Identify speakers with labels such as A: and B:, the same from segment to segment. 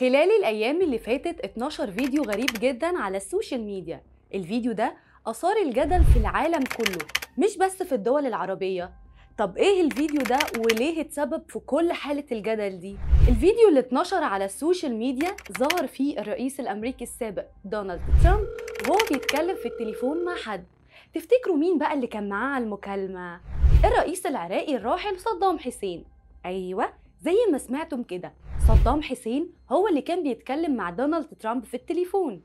A: خلال الأيام اللي فاتت اتنشر فيديو غريب جدا على السوشيال ميديا الفيديو ده أثار الجدل في العالم كله مش بس في الدول العربية طب ايه الفيديو ده وليه اتسبب في كل حالة الجدل دي؟ الفيديو اللي اتنشر على السوشيال ميديا ظهر فيه الرئيس الأمريكي السابق دونالد ترامب وهو بيتكلم في التليفون مع حد تفتكروا مين بقى اللي كان معاه على المكالمة؟ الرئيس العراقي الراحل صدام حسين أيوة زي ما سمعتم كده صدام حسين هو اللي كان بيتكلم مع دونالد ترامب في التليفون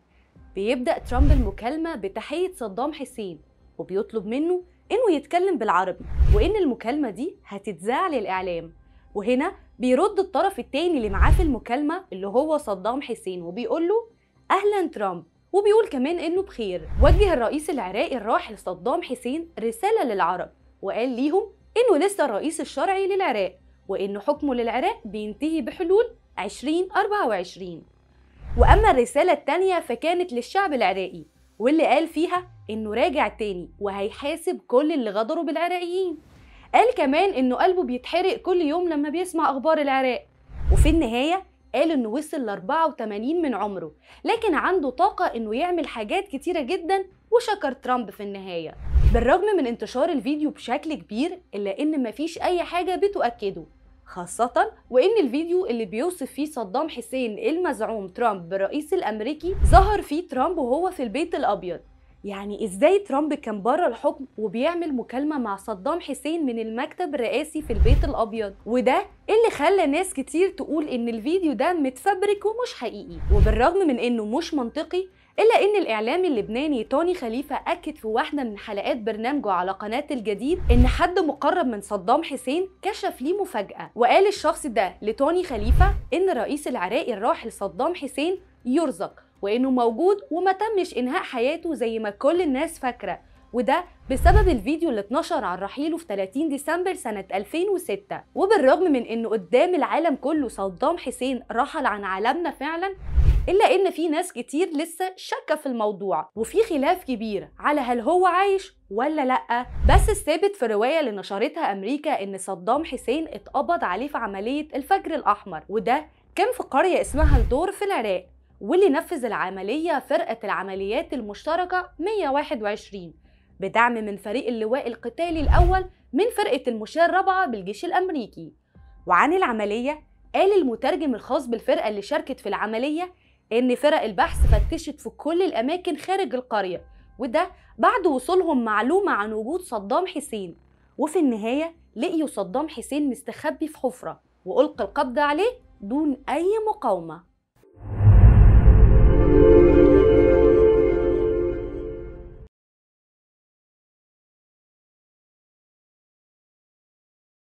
A: بيبدأ ترامب المكالمة بتحية صدام حسين وبيطلب منه إنه يتكلم بالعربي وإن المكالمة دي هتتذاع للإعلام وهنا بيرد الطرف التاني اللي معاه في المكالمة اللي هو صدام حسين وبيقول له أهلا ترامب وبيقول كمان إنه بخير وجه الرئيس العراقي الراحل صدام حسين رسالة للعرب وقال ليهم إنه لسه الرئيس الشرعي للعراق وإن حكمه للعراق بينتهي بحلول 2024 وأما الرسالة التانية فكانت للشعب العراقي واللي قال فيها إنه راجع تاني وهيحاسب كل اللي غدروا بالعراقيين قال كمان إنه قلبه بيتحرق كل يوم لما بيسمع أخبار العراق وفي النهاية قال إنه وصل ل 84 من عمره لكن عنده طاقة إنه يعمل حاجات كتيرة جدا وشكر ترامب في النهاية بالرغم من انتشار الفيديو بشكل كبير إلا إن مفيش أي حاجة بتؤكده خاصة وإن الفيديو اللي بيوصف فيه صدام حسين المزعوم ترامب بالرئيس الأمريكي ظهر فيه ترامب وهو في البيت الأبيض يعني إزاي ترامب كان بره الحكم وبيعمل مكالمة مع صدام حسين من المكتب الرئاسي في البيت الأبيض وده اللي خلى ناس كتير تقول إن الفيديو ده متفبرك ومش حقيقي وبالرغم من إنه مش منطقي إلا إن الإعلامي اللبناني توني خليفة أكد في واحدة من حلقات برنامجه على قناة الجديد إن حد مقرب من صدام حسين كشف ليه مفاجأة وقال الشخص ده لتوني خليفة إن رئيس العراقي الراحل صدام حسين يرزق وإنه موجود وما تمش إنهاء حياته زي ما كل الناس فاكرة وده بسبب الفيديو اللي اتنشر عن رحيله في 30 ديسمبر سنة 2006 وبالرغم من انه قدام العالم كله صدام حسين رحل عن عالمنا فعلا الا ان في ناس كتير لسه شاكه في الموضوع وفي خلاف كبير على هل هو عايش ولا لأ بس الثابت في رواية اللي نشرتها أمريكا إن صدام حسين اتقبض عليه في عملية الفجر الأحمر وده كان في قرية اسمها الدور في العراق واللي نفذ العملية فرقة العمليات المشتركة 121 بدعم من فريق اللواء القتالي الأول من فرقة المشاة الرابعة بالجيش الأمريكي وعن العملية قال المترجم الخاص بالفرقة اللي شاركت في العملية إن فرق البحث فتشت في كل الأماكن خارج القرية وده بعد وصولهم معلومة عن وجود صدام حسين وفي النهاية لقيوا صدام حسين مستخبي في حفرة وألقى القبض عليه دون أي مقاومة